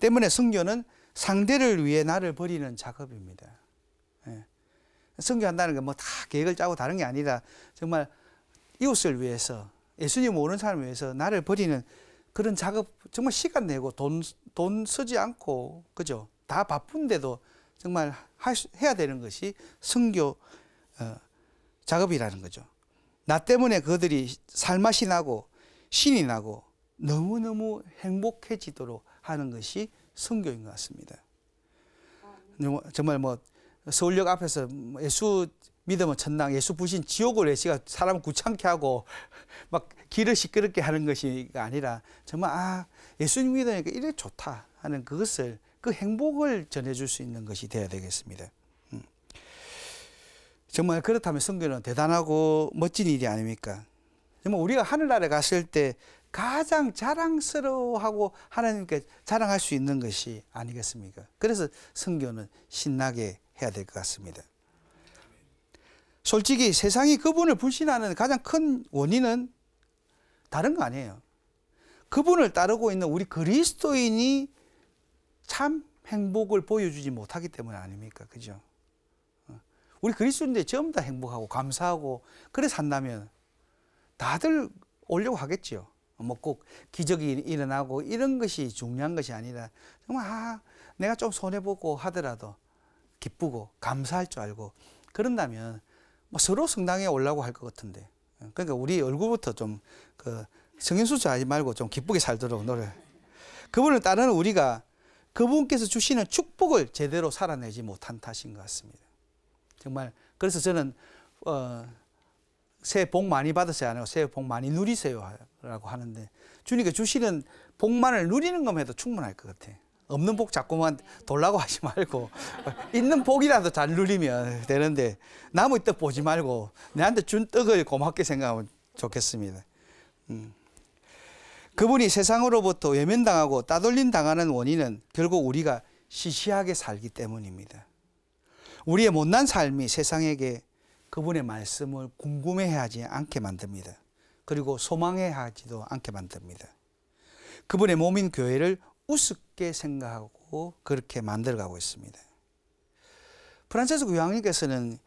때문에 성교는 상대를 위해 나를 버리는 작업입니다. 예. 성교한다는 게 뭐 다 계획을 짜고 다른 게 아니라 정말 이웃을 위해서 예수님 오는 사람을 위해서 나를 버리는 그런 작업 정말 시간 내고 돈, 돈 쓰지 않고, 그죠? 다 바쁜데도 정말 하, 해야 되는 것이 성교 어, 작업이라는 거죠. 나 때문에 그들이 살맛이 나고 신이 나고 너무너무 행복해지도록 하는 것이 성교인 것 같습니다. 정말 뭐 서울역 앞에서 뭐 예수 믿음은 천당, 예수 부신 지옥을 예시가 사람 구창케 하고 막 길을 시끄럽게 하는 것이 아니라 정말 아 예수님 믿으니까 이래 좋다 하는 그것을 그 행복을 전해줄 수 있는 것이 되어야 되겠습니다. 음. 정말 그렇다면 성교는 대단하고 멋진 일이 아닙니까? 정말 우리가 하늘나라에 갔을 때 가장 자랑스러워하고 하나님께 자랑할 수 있는 것이 아니겠습니까? 그래서 성교는 신나게 해야 될 것 같습니다. 솔직히 세상이 그분을 불신하는 가장 큰 원인은 다른 거 아니에요. 그분을 따르고 있는 우리 그리스도인이 참 행복을 보여주지 못하기 때문 아닙니까? 그죠? 어. 우리 그리스도인들 전부 다 행복하고 감사하고 그래 산다면 다들 오려고 하겠지뭐꼭 기적이 일어나고 이런 것이 중요한 것이 아니라 정말 아, 내가 좀 손해보고 하더라도 기쁘고 감사할 줄 알고 그런다면 뭐 서로 성당에 올라고 할 것 같은데. 그러니까 우리 얼굴부터 좀 그 성인수치 하지 말고 좀 기쁘게 살도록 노래. 그분을 따르는 우리가 그분께서 주시는 축복을 제대로 살아내지 못한 탓인 것 같습니다. 정말 그래서 저는 어, 새해 복 많이 받으세요 안 하고 새해 복 많이 누리세요라고 하는데 주님께 주시는 복만을 누리는 것만 해도 충분할 것 같아요. 없는 복 자꾸만 돌라고 하지 말고 있는 복이라도 잘 누리면 되는데 남의 뜻 보지 말고 내한테 준 떡을 고맙게 생각하면 좋겠습니다. 음. 그분이 세상으로부터 외면당하고 따돌림 당하는 원인은 결국 우리가 시시하게 살기 때문입니다. 우리의 못난 삶이 세상에게 그분의 말씀을 궁금해하지 않게 만듭니다. 그리고 소망해하지도 않게 만듭니다. 그분의 몸인 교회를 우습게 생각하고 그렇게 만들어가고 있습니다. 프란체스코 교황님께서는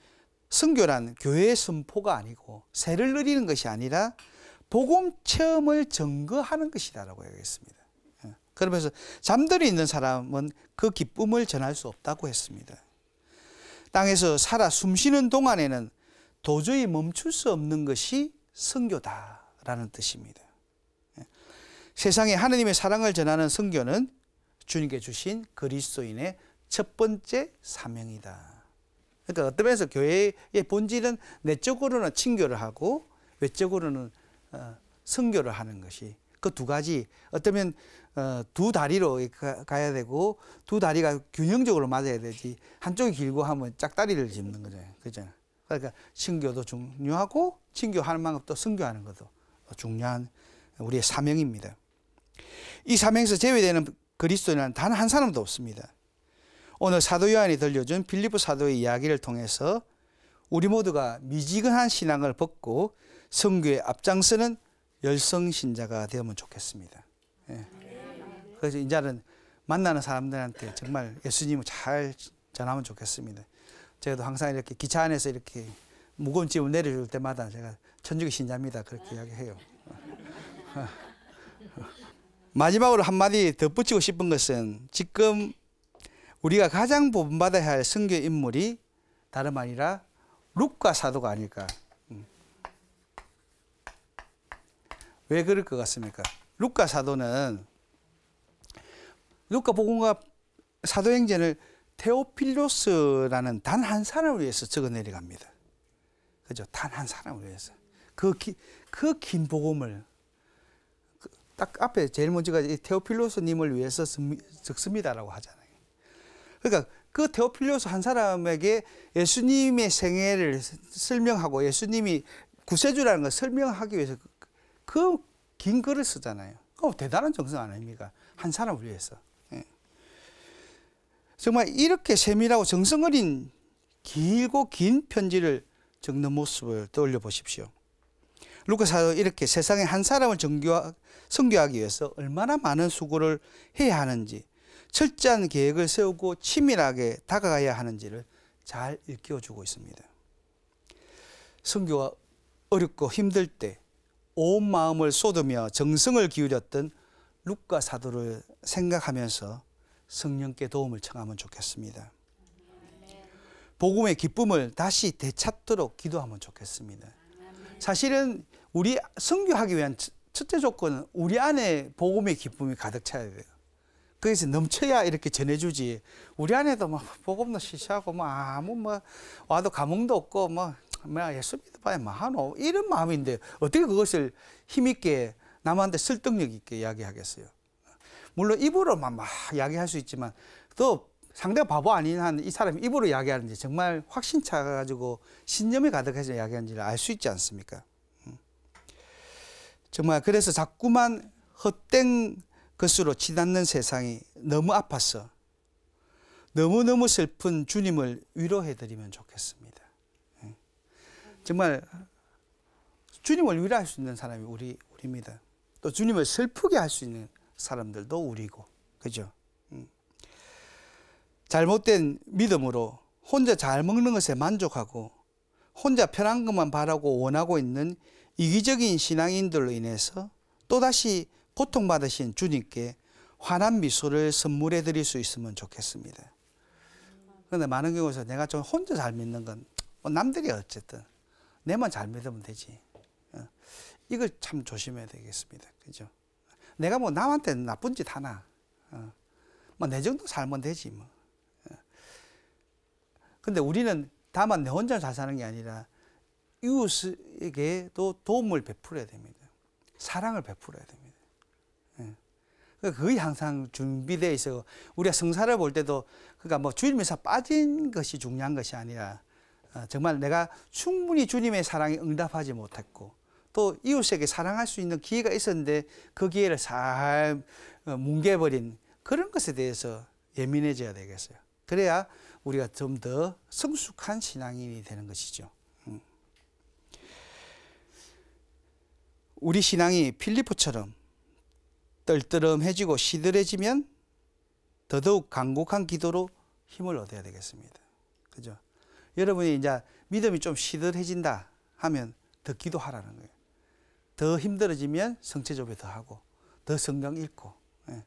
성교란 교회의 선포가 아니고 세를 늘리는 것이 아니라 복음 체험을 증거하는 것이다라고 얘기했습니다. 예. 그러면서 잠들어 있는 사람은 그 기쁨을 전할 수 없다고 했습니다. 땅에서 살아 숨쉬는 동안에는 도저히 멈출 수 없는 것이 성교다라는 뜻입니다. 세상에 하나님의 사랑을 전하는 성교는 주님께 주신 그리스도인의 첫 번째 사명이다. 그러니까 어떤 면에서 교회의 본질은 내적으로는 친교를 하고 외적으로는 선교를 어, 하는 것이 그 두 가지 어쩌면 어, 두 다리로 가야 되고 두 다리가 균형적으로 맞아야 되지 한쪽이 길고 하면 짝다리를 짚는 거잖아요. 그잖아 그러니까 신교도 중요하고 신교하는 만큼 또 선교하는 것도 중요한 우리의 사명입니다. 이 삼행에서 제외되는 그리스도인은 단한 사람도 없습니다. 오늘 사도 요한이 들려준 빌리보 사도의 이야기를 통해서 우리 모두가 미지근한 신앙을 벗고 성교에 앞장서는 열성신자가 되면 좋겠습니다. 예. 그래서 이제는 만나는 사람들한테 정말 예수님을 잘 전하면 좋겠습니다. 제가 항상 이렇게 기차 안에서 이렇게 무거운 짐을 내려줄 때마다 제가 천주교 신자입니다. 그렇게 이야기해요. 마지막으로 한마디 덧붙이고 싶은 것은 지금 우리가 가장 본받아야 할 성교 인물이 다름 아니라 루카 사도가 아닐까. 음. 왜 그럴 것 같습니까? 루카 사도는 루카 복음과 사도행전을 테오필로스라는 단 한 사람을 위해서 적어 내려갑니다. 그죠? 단 한 사람을 위해서. 그, 그긴 복음을 딱 앞에 제일 먼저가 테오필로스님을 위해서 적습니다라고 하잖아요. 그러니까 그 테오필로스 한 사람에게 예수님의 생애를 설명하고 예수님이 구세주라는 걸 설명하기 위해서 그긴 그 글을 쓰잖아요. 그 대단한 정성 아닙니까? 한 사람을 위해서. 예. 정말 이렇게 세밀하고 정성 어린 길고 긴 편지를 적는 모습을 떠올려 보십시오. 루카사도 이렇게 세상에 한 사람을 성교하기 위해서 얼마나 많은 수고를 해야 하는지 철저한 계획을 세우고 치밀하게 다가가야 하는지를 잘 일깨워주고 있습니다. 성교가 어렵고 힘들 때 온 마음을 쏟으며 정성을 기울였던 루카 사도를 생각하면서 성령께 도움을 청하면 좋겠습니다. 복음의 기쁨을 다시 되찾도록 기도하면 좋겠습니다. 사실은 우리 성교하기 위한 첫째 조건은 우리 안에 복음의 기쁨이 가득 차야 돼요. 그래서 넘쳐야 이렇게 전해주지. 우리 안에도 막 뭐 복음도 시시하고 뭐 아무 뭐 와도 감흥도 없고 뭐뭐 뭐 예수 믿어봐야 뭐하노 이런 마음인데 어떻게 그것을 힘있게 남한테 설득력 있게 이야기하겠어요. 물론 입으로만 막 이야기할 수 있지만 또 상대가 바보 아닌 한 이 사람이 입으로 이야기하는지 정말 확신차 가지고 신념이 가득해서 이야기하는지를 알 수 있지 않습니까? 음. 정말 그래서 자꾸만 헛된 것으로 치닫는 세상이 너무 아파서 너무너무 슬픈 주님을 위로해드리면 좋겠습니다. 음. 정말 주님을 위로할 수 있는 사람이 우리, 우리입니다. 또 주님을 슬프게 할 수 있는 사람들도 우리고, 그죠? 잘못된 믿음으로 혼자 잘 먹는 것에 만족하고 혼자 편한 것만 바라고 원하고 있는 이기적인 신앙인들로 인해서 또다시 고통받으신 주님께 환한 미소를 선물해 드릴 수 있으면 좋겠습니다. 그런데 많은 경우에서 내가 좀 혼자 잘 믿는 건 뭐 남들이 어쨌든 내만 잘 믿으면 되지. 어, 이걸 참 조심해야 되겠습니다. 그죠? 내가 뭐 남한테 나쁜 짓 하나. 어, 뭐내 정도 살면 되지 뭐. 근데 우리는 다만 내 혼자 잘 사는 게 아니라 이웃에게도 도움을 베풀어야 됩니다. 사랑을 베풀어야 됩니다. 예. 그게 항상 준비되어 있어. 우리가 성사를 볼 때도 그러니까 뭐 주님 미사 빠진 것이 중요한 것이 아니라 어, 정말 내가 충분히 주님의 사랑에 응답하지 못했고 또 이웃에게 사랑할 수 있는 기회가 있었는데 그 기회를 잘 어, 뭉개버린 그런 것에 대해서 예민해져야 되겠어요. 그래야 우리가 좀 더 성숙한 신앙인이 되는 것이죠. 음. 우리 신앙이 필리포처럼 떨떠름해지고 시들해지면 더더욱 간곡한 기도로 힘을 얻어야 되겠습니다. 그죠? 여러분이 이제 믿음이 좀 시들해진다 하면 더 기도하라는 거예요. 더 힘들어지면 성체 조배 더 하고 더 성경 읽고 예.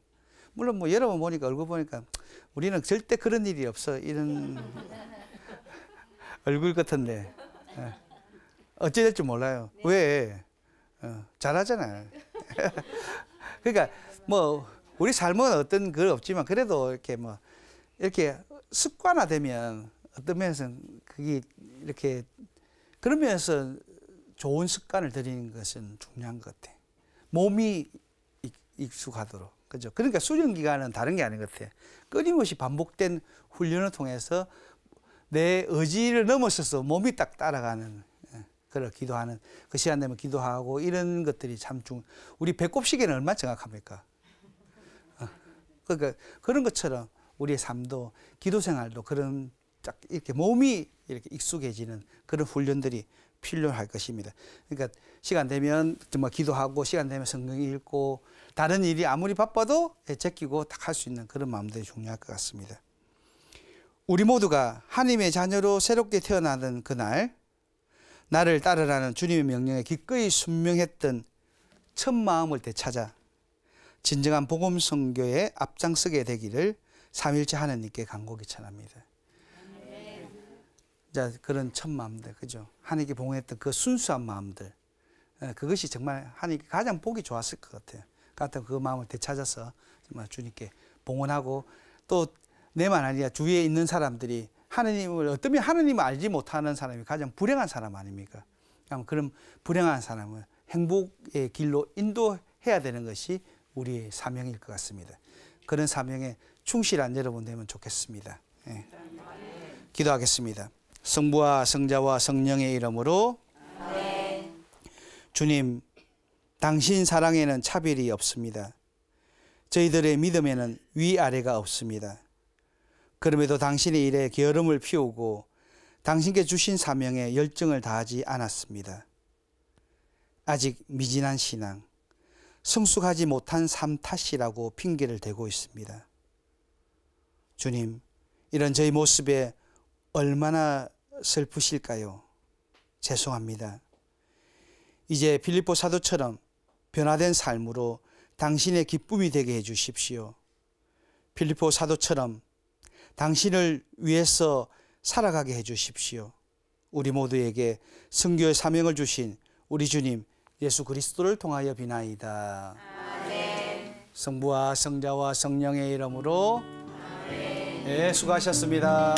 물론 뭐 여러분 보니까 얼굴 보니까 우리는 절대 그런 일이 없어. 이런 얼굴 같은데. 예. 어찌 될지 몰라요. 네. 왜? 어, 잘하잖아요. 그러니까 뭐 우리 삶은 어떤 그 없지만 그래도 이렇게 뭐 이렇게 습관화되면 어떤 면에서 그게 이렇게 그런 면에서 좋은 습관을 들이는 것은 중요한 것 같아. 몸이 익숙하도록. 그죠? 그러니까 수련 기간은 다른 게 아닌 것 같아요. 끊임없이 반복된 훈련을 통해서 내 의지를 넘어서서 몸이 딱 따라가는 예, 그걸 기도하는 그 시간 되면 기도하고 이런 것들이 참 중. 우리 배꼽 시계는 얼마 정확합니까? 어, 그러니까 그런 것처럼 우리의 삶도 기도 생활도 그런 딱 이렇게 몸이 이렇게 익숙해지는 그런 훈련들이 필요할 것입니다. 그러니까 시간 되면 정말 기도하고 시간 되면 성경 읽고 다른 일이 아무리 바빠도 제끼고 딱할수 있는 그런 마음들이 중요할 것 같습니다. 우리 모두가 하나님의 자녀로 새롭게 태어나는 그날 나를 따르라는 주님의 명령에 기꺼이 순명했던 첫 마음을 되찾아 진정한 복음 선교에 앞장서게 되기를 3일째 하나님께 간곡히 전합니다. 이 그런 첫 마음들, 그죠? 하나님께 봉헌했던 그 순수한 마음들, 예, 그것이 정말 하나님께 가장 보기 좋았을 것 같아요. 같은 그 마음을 되찾아서 정말 주님께 봉헌하고 또 내만 아니라 주위에 있는 사람들이 하느님을 어쩌면 하느님을 알지 못하는 사람이 가장 불행한 사람 아닙니까? 그럼 불행한 사람을 행복의 길로 인도해야 되는 것이 우리의 사명일 것 같습니다. 그런 사명에 충실한 여러분 되면 좋겠습니다. 예. 기도하겠습니다. 성부와 성자와 성령의 이름으로 주님, 당신 사랑에는 차별이 없습니다. 저희들의 믿음에는 위아래가 없습니다. 그럼에도 당신의 일에 게으름을 피우고 당신께 주신 사명에 열정을 다하지 않았습니다. 아직 미진한 신앙, 성숙하지 못한 삶 탓이라고 핑계를 대고 있습니다. 주님, 이런 저희 모습에 얼마나 슬프실까요? 죄송합니다. 이제 빌립보 사도처럼 변화된 삶으로 당신의 기쁨이 되게 해 주십시오. 빌립보 사도처럼 당신을 위해서 살아가게 해 주십시오. 우리 모두에게 승교의 사명을 주신 우리 주님 예수 그리스도를 통하여 비나이다. 아멘. 성부와 성자와 성령의 이름으로 아멘. 예, 수고하셨습니다.